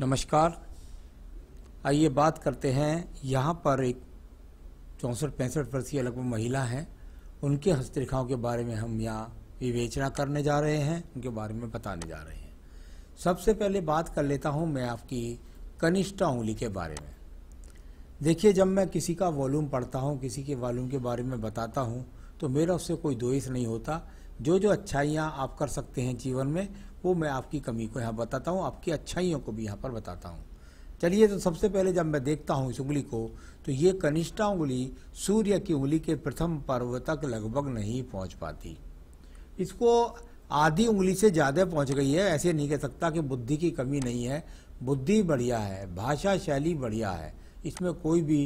नमस्कार आइए बात करते हैं यहाँ पर एक चौंसठ पैंसठ वर्षीय लगभग महिला हैं उनके हस्तरेखाओं के बारे में हम यहाँ विवेचना करने जा रहे हैं उनके बारे में बताने जा रहे हैं सबसे पहले बात कर लेता हूँ मैं आपकी कनिष्ठा उंगली के बारे में देखिए जब मैं किसी का वॉल्यूम पढ़ता हूँ किसी के वॉल्यूम के बारे में बताता हूँ तो मेरा उससे कोई द्वेष नहीं होता जो जो अच्छाइयाँ आप कर सकते हैं जीवन में वो मैं आपकी कमी को यहाँ बताता हूँ आपकी अच्छाइयों को भी यहाँ पर बताता हूँ चलिए तो सबसे पहले जब मैं देखता हूँ इस उंगली को तो ये कनिष्ठा उंगली सूर्य की उंगली के प्रथम पर्व तक लगभग नहीं पहुँच पाती इसको आधी उंगली से ज़्यादा पहुँच गई है ऐसे नहीं कह सकता कि बुद्धि की कमी नहीं है बुद्धि बढ़िया है भाषा शैली बढ़िया है इसमें कोई भी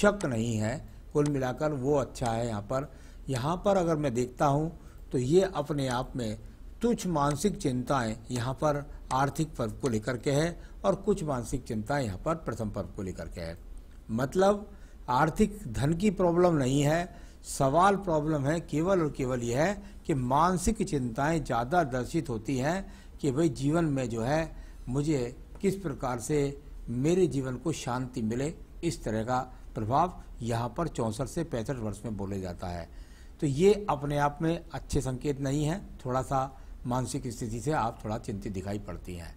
शक नहीं है कुल मिलाकर वो अच्छा है यहाँ पर यहाँ पर अगर मैं देखता हूँ तो ये अपने आप में तुच्छ मानसिक चिंताएं यहाँ पर आर्थिक पर्व को लेकर के है और कुछ मानसिक चिंताएं यहाँ पर प्रथम पर्व को लेकर के है मतलब आर्थिक धन की प्रॉब्लम नहीं है सवाल प्रॉब्लम है केवल और केवल यह है कि मानसिक चिंताएं ज़्यादा दर्शित होती हैं कि भाई जीवन में जो है मुझे किस प्रकार से मेरे जीवन को शांति मिले इस तरह का प्रभाव यहाँ पर चौंसठ से पैंसठ वर्ष में बोले जाता है तो ये अपने आप में अच्छे संकेत नहीं है थोड़ा सा मानसिक स्थिति से आप थोड़ा चिंतित दिखाई पड़ती हैं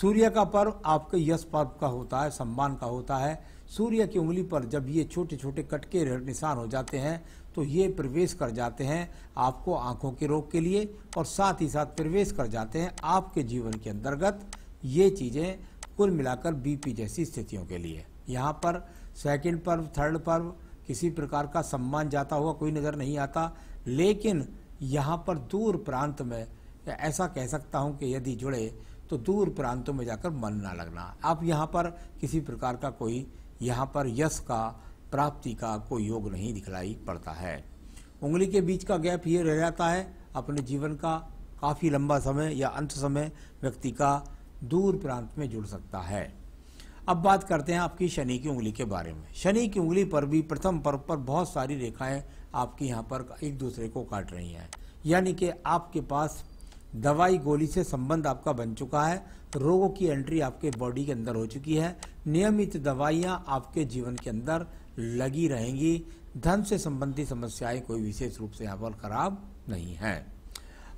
सूर्य का पर्व आपके यश पर्व का होता है सम्मान का होता है सूर्य की उंगली पर जब ये छोटे छोटे कटके निशान हो जाते हैं तो ये प्रवेश कर जाते हैं आपको आंखों के रोग के लिए और साथ ही साथ प्रवेश कर जाते हैं आपके जीवन के अंतर्गत ये चीज़ें कुल मिलाकर बीपी जैसी स्थितियों के लिए यहाँ पर सेकंड पर्व थर्ड पर्व किसी प्रकार का सम्मान जाता हुआ कोई नज़र नहीं आता लेकिन यहाँ पर दूर प्रांत में तो ऐसा कह सकता हूँ कि यदि जुड़े तो दूर प्रांतों में जाकर मन ना लगना आप यहाँ पर किसी प्रकार का कोई यहाँ पर यश का प्राप्ति का कोई योग नहीं दिखलाई पड़ता है उंगली के बीच का गैप ये रह जाता है अपने जीवन का काफ़ी लंबा समय या अंत समय व्यक्ति का दूर प्रांत में जुड़ सकता है अब बात करते हैं आपकी शनि की उंगली के बारे में शनि की उंगली पर भी प्रथम पर्व पर बहुत सारी रेखाएं आपकी यहाँ पर एक दूसरे को काट रही हैं यानी कि आपके पास दवाई गोली से संबंध आपका बन चुका है तो रोगों की एंट्री आपके बॉडी के अंदर हो चुकी है नियमित दवाइयाँ आपके जीवन के अंदर लगी रहेंगी धन से संबंधित समस्याएं कोई विशेष रूप से यहाँ पर खराब नहीं है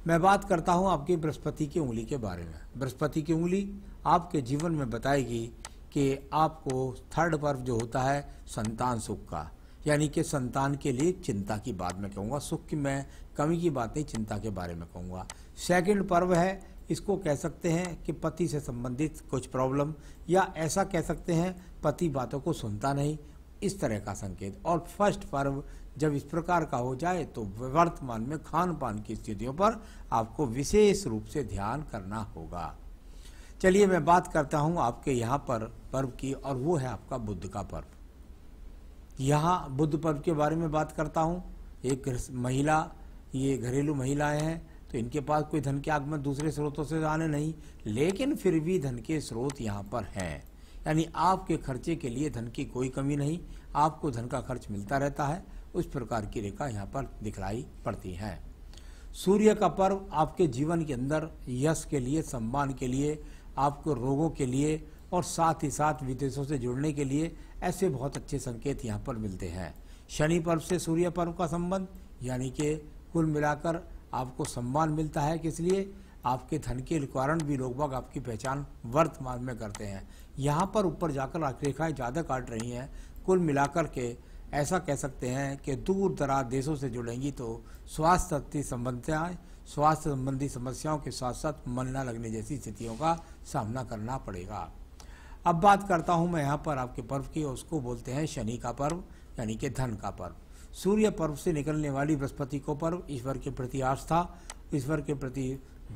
मैं बात करता हूँ आपकी बृहस्पति की उंगली के बारे में बृहस्पति की उंगली आपके जीवन में बताएगी कि आपको थर्ड पर्व जो होता है संतान सुख का यानी कि संतान के लिए चिंता की बात मैं कहूँगा सुख की मैं कमी की बात नहीं चिंता के बारे में कहूँगा सेकंड पर्व है इसको कह सकते हैं कि पति से संबंधित कुछ प्रॉब्लम या ऐसा कह सकते हैं पति बातों को सुनता नहीं इस तरह का संकेत और फर्स्ट पर्व जब इस प्रकार का हो जाए तो वर्तमान में खान पान की स्थितियों पर आपको विशेष रूप से ध्यान करना होगा चलिए मैं बात करता हूँ आपके यहाँ पर पर्व की और वो है आपका बुद्ध का पर्व यहाँ बुद्ध पर्व के बारे में बात करता हूँ एक महिला ये घरेलू महिलाएं हैं तो इनके पास कोई धन के आगमन दूसरे स्रोतों से आने नहीं लेकिन फिर भी धन के स्रोत यहाँ पर हैं यानी आपके खर्चे के लिए धन की कोई कमी नहीं आपको धन का खर्च मिलता रहता है उस प्रकार की रेखा यहाँ पर दिखलाई पड़ती है सूर्य का पर्व आपके जीवन के अंदर यश के लिए सम्मान के लिए आपको रोगों के लिए और साथ ही साथ विदेशों से जुड़ने के लिए ऐसे बहुत अच्छे संकेत यहाँ पर मिलते हैं शनि पर्व से सूर्य पर्व का संबंध यानी कि कुल मिलाकर आपको सम्मान मिलता है किस लिए आपके धन के रिक्वायरमेंट भी लोग बाग आपकी पहचान वर्तमान में करते हैं यहाँ पर ऊपर जाकर रेखाएँ ज़्यादा काट रही हैं कुल मिलाकर के ऐसा कह सकते हैं कि दूर दराज देशों से जुड़ेंगी तो स्वास्थ्य संबंधियाँ स्वास्थ्य संबंधी समस्याओं के साथ साथ न लगने जैसी स्थितियों का सामना करना पड़ेगा अब बात करता हूँ मैं यहाँ पर आपके पर्व की उसको बोलते हैं शनि का पर्व यानी कि धन का पर्व सूर्य पर्व से निकलने वाली बृहस्पति को पर्व ईश्वर के प्रति आस्था ईश्वर के प्रति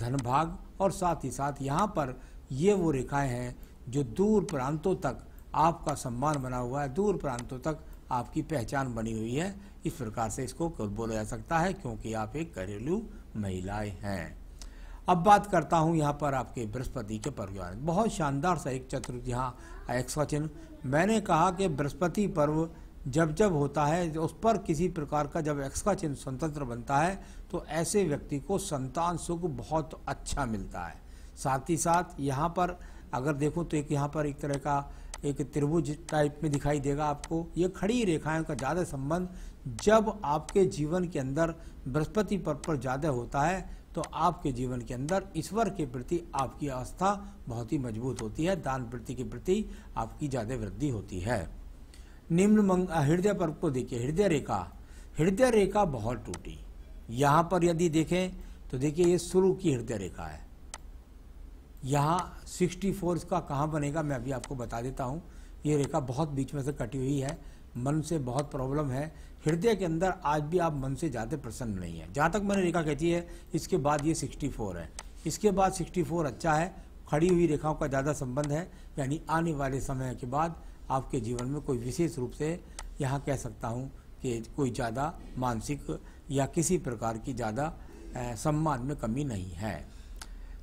धन भाग और साथ ही साथ यहाँ पर ये वो रेखाएं हैं जो दूर प्रांतों तक आपका सम्मान बना हुआ है दूर प्रांतों तक आपकी पहचान बनी हुई है इस प्रकार से इसको बोला जा सकता है क्योंकि आप एक घरेलू महिलाएं हैं अब बात करता हूँ यहाँ पर आपके बृहस्पति के पर्व परिवार बहुत शानदार सा एक चतुर्थ यहाँ एक मैंने कहा कि बृहस्पति पर्व जब जब होता है उस पर किसी प्रकार का जब एक्स का चिन्ह स्वतंत्र बनता है तो ऐसे व्यक्ति को संतान सुख बहुत अच्छा मिलता है साथ ही साथ यहाँ पर अगर देखो तो एक यहाँ पर एक तरह का एक त्रिभुज टाइप में दिखाई देगा आपको ये खड़ी रेखाएं का ज़्यादा संबंध जब आपके जीवन के अंदर बृहस्पति पर्व पर ज़्यादा होता है तो आपके जीवन के अंदर ईश्वर के प्रति आपकी आस्था बहुत ही मजबूत होती है दान प्रति के प्रति आपकी ज़्यादा वृद्धि होती है निम्न हृदय पर को देखिए हृदय रेखा हृदय रेखा बहुत टूटी यहां पर यदि देखें तो देखिए ये शुरू की हृदय रेखा है यहां सिक्सटी फोर का कहां बनेगा मैं अभी आपको बता देता हूं ये रेखा बहुत बीच में से कटी हुई है मन से बहुत प्रॉब्लम है हृदय के अंदर आज भी आप मन से ज़्यादा प्रसन्न नहीं है जहाँ तक मैंने रेखा कहती है इसके बाद ये 64 है इसके बाद 64 अच्छा है खड़ी हुई रेखाओं का ज़्यादा संबंध है यानी आने वाले समय के बाद आपके जीवन में कोई विशेष रूप से यहाँ कह सकता हूँ कि कोई ज़्यादा मानसिक या किसी प्रकार की ज़्यादा सम्मान में कमी नहीं है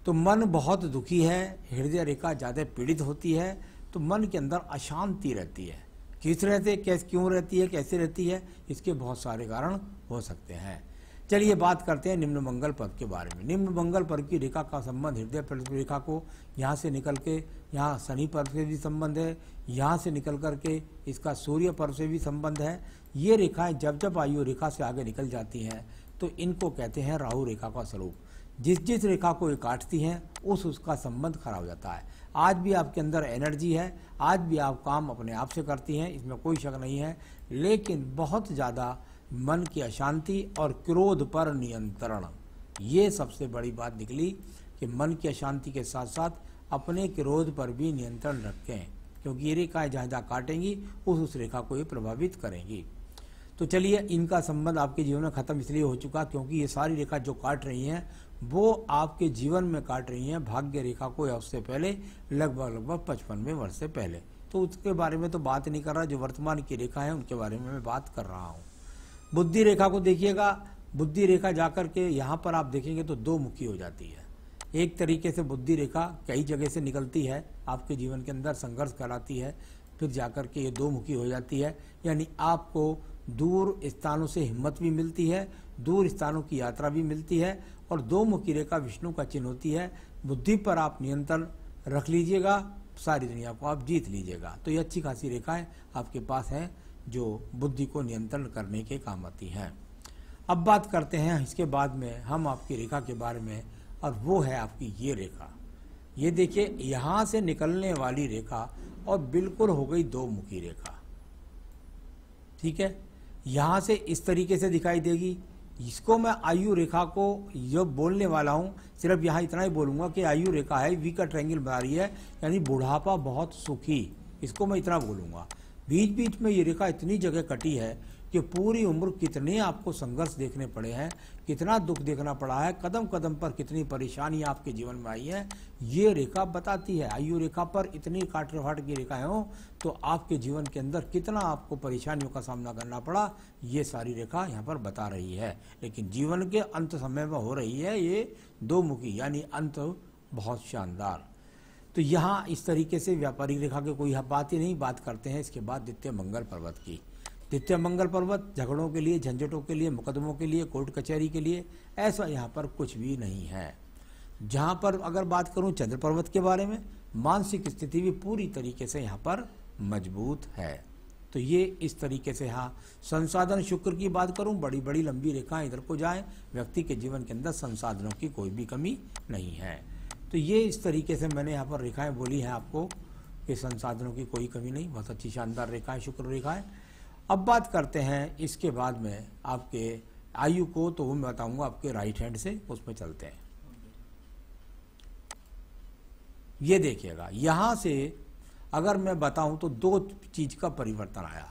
तो मन बहुत दुखी है हृदय रेखा ज़्यादा पीड़ित होती है तो मन के अंदर अशांति रहती है किस रहते कैसे क्यों रहती है कैसे रहती है इसके बहुत सारे कारण हो सकते हैं चलिए बात करते हैं निम्न मंगल पद के बारे में निम्न मंगल पद की रेखा का संबंध हृदय रेखा को यहाँ से निकल के यहाँ शनि पर्व से भी संबंध है यहाँ से निकल कर के इसका सूर्य पर्व से भी संबंध है ये रेखाएं जब जब आयु रेखा से आगे निकल जाती हैं तो इनको कहते हैं राहु रेखा का स्वरूप जिस जिस रेखा को ये काटती हैं उस उसका संबंध खराब हो जाता है आज भी आपके अंदर एनर्जी है आज भी आप काम अपने आप से करती हैं इसमें कोई शक नहीं है लेकिन बहुत ज़्यादा मन की अशांति और क्रोध पर नियंत्रण ये सबसे बड़ी बात निकली कि मन की अशांति के साथ साथ अपने क्रोध पर भी नियंत्रण रखें क्योंकि ये रेखाएँ जहाँ जहाँ काटेंगी उस उस रेखा को ये प्रभावित करेंगी तो चलिए इनका संबंध आपके जीवन में खत्म इसलिए हो चुका क्योंकि ये सारी रेखा जो काट रही हैं वो आपके जीवन में काट रही हैं भाग्य रेखा को उससे पहले लगभग लगभग पचपनवें वर्ष से पहले तो उसके बारे में तो बात नहीं कर रहा जो वर्तमान की रेखा है उनके बारे में मैं बात कर रहा हूँ बुद्धि रेखा को देखिएगा बुद्धि रेखा जाकर के यहाँ पर आप देखेंगे तो दो मुखी हो जाती है एक तरीके से बुद्धि रेखा कई जगह से निकलती है आपके जीवन के अंदर संघर्ष कराती है फिर जाकर के ये दो मुखी हो जाती है यानी आपको दूर स्थानों से हिम्मत भी मिलती है दूर स्थानों की यात्रा भी मिलती है और दो मुखी रेखा विष्णु का चिन्ह होती है बुद्धि पर आप नियंत्रण रख लीजिएगा सारी दुनिया को आप जीत लीजिएगा तो ये अच्छी खासी रेखाएं आपके पास हैं जो बुद्धि को नियंत्रण करने के काम आती हैं अब बात करते हैं इसके बाद में हम आपकी रेखा के बारे में और वो है आपकी ये रेखा ये देखिए यहाँ से निकलने वाली रेखा और बिल्कुल हो गई दो मुखी रेखा ठीक है यहाँ से इस तरीके से दिखाई देगी इसको मैं आयु रेखा को जब बोलने वाला हूँ सिर्फ यहाँ इतना ही बोलूँगा कि आयु रेखा है वी का ट्रैंगल बना रही है यानी बुढ़ापा बहुत सुखी इसको मैं इतना बोलूँगा बीच बीच में ये रेखा इतनी जगह कटी है कि पूरी उम्र कितने आपको संघर्ष देखने पड़े हैं कितना दुख देखना पड़ा है कदम कदम पर कितनी परेशानी आपके जीवन में आई है ये रेखा बताती है आयु रेखा पर इतनी काटरफाट की रेखाएं हो तो आपके जीवन के अंदर कितना आपको परेशानियों का सामना करना पड़ा ये सारी रेखा यहाँ पर बता रही है लेकिन जीवन के अंत समय में हो रही है ये दो मुखी यानी अंत बहुत शानदार तो यहाँ इस तरीके से व्यापारिक रेखा के कोई बात ही नहीं बात करते हैं इसके बाद द्वितीय मंगल पर्वत की द्वितीय मंगल पर्वत झगड़ों के लिए झंझटों के लिए मुकदमों के लिए कोर्ट कचहरी के लिए ऐसा यहाँ पर कुछ भी नहीं है जहाँ पर अगर बात करूँ चंद्र पर्वत के बारे में मानसिक स्थिति भी पूरी तरीके से यहाँ पर मजबूत है तो ये इस तरीके से हाँ संसाधन शुक्र की बात करूँ बड़ी बड़ी लंबी रेखाएं इधर को जाएं व्यक्ति के जीवन के अंदर संसाधनों की कोई भी कमी नहीं है तो ये इस तरीके से मैंने यहाँ पर रेखाएं बोली हैं आपको कि संसाधनों की कोई कमी नहीं बहुत अच्छी शानदार रेखाएं शुक्र रेखाएं अब बात करते हैं इसके बाद में आपके आयु को तो वो मैं बताऊंगा आपके राइट हैंड से उसमें चलते हैं ये देखिएगा यहां से अगर मैं बताऊं तो दो चीज का परिवर्तन आया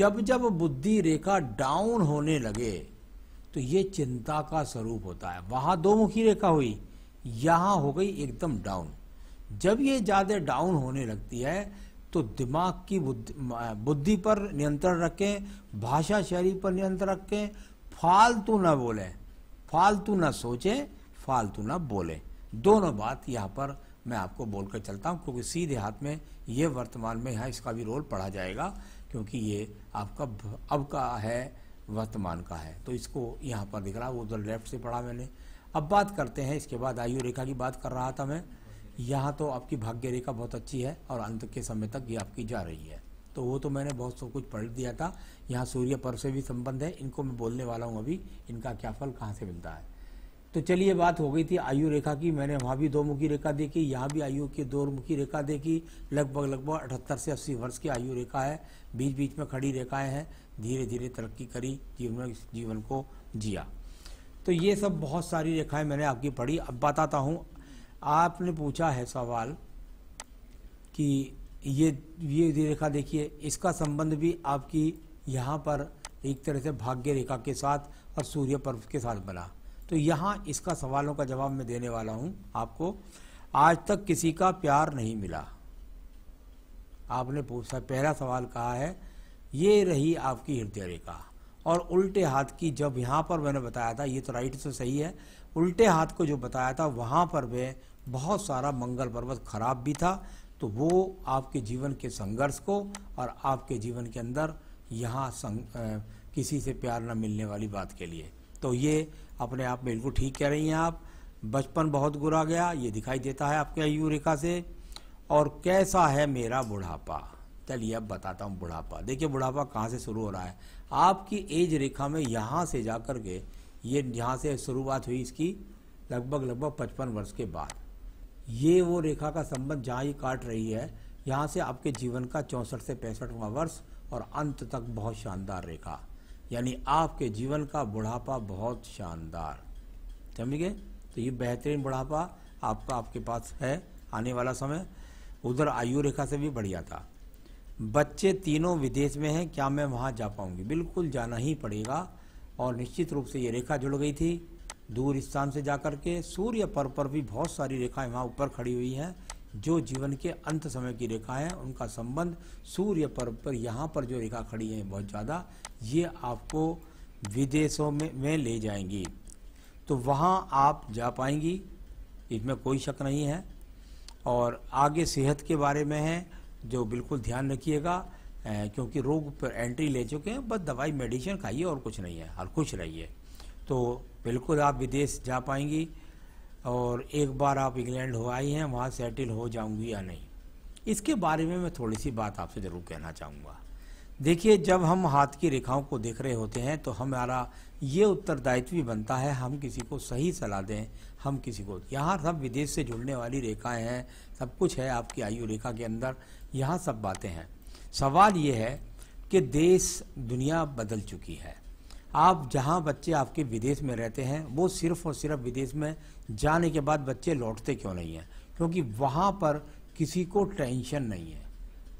जब जब बुद्धि रेखा डाउन होने लगे तो ये चिंता का स्वरूप होता है वहां दो मुखी रेखा हुई यहां हो गई एकदम डाउन जब ये ज्यादा डाउन होने लगती है तो दिमाग की बुद्धि पर नियंत्रण रखें भाषा शैली पर नियंत्रण रखें फालतू ना बोलें फालतू ना सोचें फालतू ना बोलें दोनों बात यहाँ पर मैं आपको बोलकर चलता हूँ क्योंकि सीधे हाथ में ये वर्तमान में है इसका भी रोल पढ़ा जाएगा क्योंकि ये आपका अब का है वर्तमान का है तो इसको यहाँ पर दिख रहा है उधर लेफ्ट से पढ़ा मैंने अब बात करते हैं इसके बाद आयु रेखा की बात कर रहा था मैं यहाँ तो आपकी भाग्य रेखा बहुत अच्छी है और अंत के समय तक ये आपकी जा रही है तो वो तो मैंने बहुत सब कुछ पढ़ दिया था यहाँ सूर्य पर्व से भी संबंध है इनको मैं बोलने वाला हूँ अभी इनका क्या फल कहाँ से मिलता है तो चलिए बात हो गई थी आयु रेखा की मैंने वहाँ भी दो मुखी रेखा देखी यहाँ भी आयु की दो मुखी रेखा देखी लगभग लगभग अठहत्तर से अस्सी वर्ष की आयु रेखा है बीच बीच में खड़ी रेखाएं हैं धीरे धीरे तरक्की करी जीवन जीवन को जिया तो ये सब बहुत सारी रेखाएं मैंने आपकी पढ़ी अब बताता हूँ आपने पूछा है सवाल कि ये ये रेखा देखिए इसका संबंध भी आपकी यहाँ पर एक तरह से भाग्य रेखा के साथ और सूर्य पर्व के साथ बना तो यहाँ इसका सवालों का जवाब मैं देने वाला हूँ आपको आज तक किसी का प्यार नहीं मिला आपने पूछा पहला सवाल कहा है ये रही आपकी हृदय रेखा और उल्टे हाथ की जब यहाँ पर मैंने बताया था ये तो राइट से सही है उल्टे हाथ को जो बताया था वहाँ पर वे बहुत सारा मंगल पर्वत खराब भी था तो वो आपके जीवन के संघर्ष को और आपके जीवन के अंदर यहाँ किसी से प्यार न मिलने वाली बात के लिए तो ये अपने आप में बिल्कुल ठीक कह रही हैं आप बचपन बहुत बुरा गया ये दिखाई देता है आपके आयु रेखा से और कैसा है मेरा बुढ़ापा चलिए अब बताता हूँ बुढ़ापा देखिए बुढ़ापा कहाँ से शुरू हो रहा है आपकी एज रेखा में यहाँ से जा कर के ये यहाँ से शुरुआत हुई इसकी लगभग लगभग पचपन वर्ष के बाद ये वो रेखा का संबंध जहाँ ये काट रही है यहाँ से आपके जीवन का चौंसठ से पैंसठवा वर्ष और अंत तक बहुत शानदार रेखा यानी आपके जीवन का बुढ़ापा बहुत शानदार समझिए तो ये बेहतरीन बुढ़ापा आपका आपके पास है आने वाला समय उधर आयु रेखा से भी बढ़िया था बच्चे तीनों विदेश में हैं क्या मैं वहाँ जा पाऊँगी बिल्कुल जाना ही पड़ेगा और निश्चित रूप से ये रेखा जुड़ गई थी दूर स्थान से जाकर के सूर्य पर पर भी बहुत सारी रेखाएं वहाँ ऊपर खड़ी हुई हैं जो जीवन के अंत समय की रेखाएं हैं उनका संबंध सूर्य पर पर यहाँ पर जो रेखा खड़ी है बहुत ज़्यादा ये आपको विदेशों में में ले जाएंगी तो वहाँ आप जा पाएंगी इसमें कोई शक नहीं है और आगे सेहत के बारे में है जो बिल्कुल ध्यान रखिएगा क्योंकि रोग पर एंट्री ले चुके हैं बस दवाई मेडिसिन खाइए और कुछ नहीं है और खुश रहिए तो बिल्कुल आप विदेश जा पाएंगी और एक बार आप इंग्लैंड हो आई हैं वहाँ सेटल हो जाऊंगी या नहीं इसके बारे में मैं थोड़ी सी बात आपसे ज़रूर कहना चाहूँगा देखिए जब हम हाथ की रेखाओं को देख रहे होते हैं तो हमारा ये उत्तरदायित्व भी बनता है हम किसी को सही सलाह दें हम किसी को यहाँ सब विदेश से जुड़ने वाली रेखाएँ हैं सब कुछ है आपकी आयु रेखा के अंदर यहाँ सब बातें हैं सवाल ये है कि देश दुनिया बदल चुकी है आप जहाँ बच्चे आपके विदेश में रहते हैं वो सिर्फ और सिर्फ विदेश में जाने के बाद बच्चे लौटते क्यों नहीं हैं क्योंकि वहाँ पर किसी को टेंशन नहीं है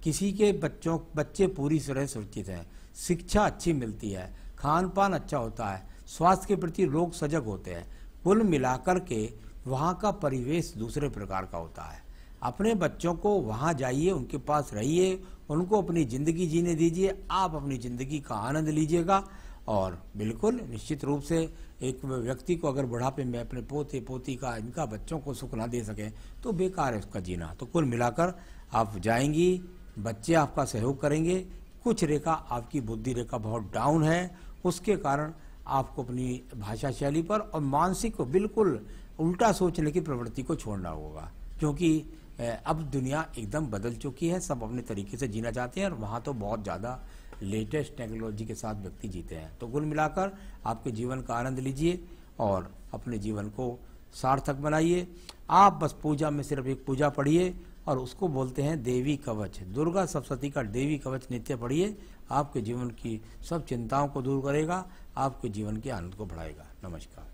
किसी के बच्चों बच्चे पूरी तरह सुरक्षित हैं शिक्षा अच्छी मिलती है खान पान अच्छा होता है स्वास्थ्य के प्रति लोग सजग होते हैं कुल मिलाकर के वहाँ का परिवेश दूसरे प्रकार का होता है अपने बच्चों को वहाँ जाइए उनके पास रहिए उनको अपनी ज़िंदगी जीने दीजिए आप अपनी ज़िंदगी का आनंद लीजिएगा और बिल्कुल निश्चित रूप से एक व्यक्ति को अगर बुढ़ापे में अपने पोते पोती का इनका बच्चों को सुख ना दे सकें तो बेकार है उसका जीना तो कुल मिलाकर आप जाएंगी बच्चे आपका सहयोग करेंगे कुछ रेखा आपकी बुद्धि रेखा बहुत डाउन है उसके कारण आपको अपनी भाषा शैली पर और मानसिक को बिल्कुल उल्टा सोचने की प्रवृत्ति को छोड़ना होगा क्योंकि अब दुनिया एकदम बदल चुकी है सब अपने तरीके से जीना चाहते हैं और वहाँ तो बहुत ज़्यादा लेटेस्ट टेक्नोलॉजी के साथ व्यक्ति जीते हैं तो कुल मिलाकर आपके जीवन का आनंद लीजिए और अपने जीवन को सार्थक बनाइए आप बस पूजा में सिर्फ एक पूजा पढ़िए और उसको बोलते हैं देवी कवच दुर्गा सप्तती का देवी कवच नित्य पढ़िए आपके जीवन की सब चिंताओं को दूर करेगा आपके जीवन के आनंद को बढ़ाएगा नमस्कार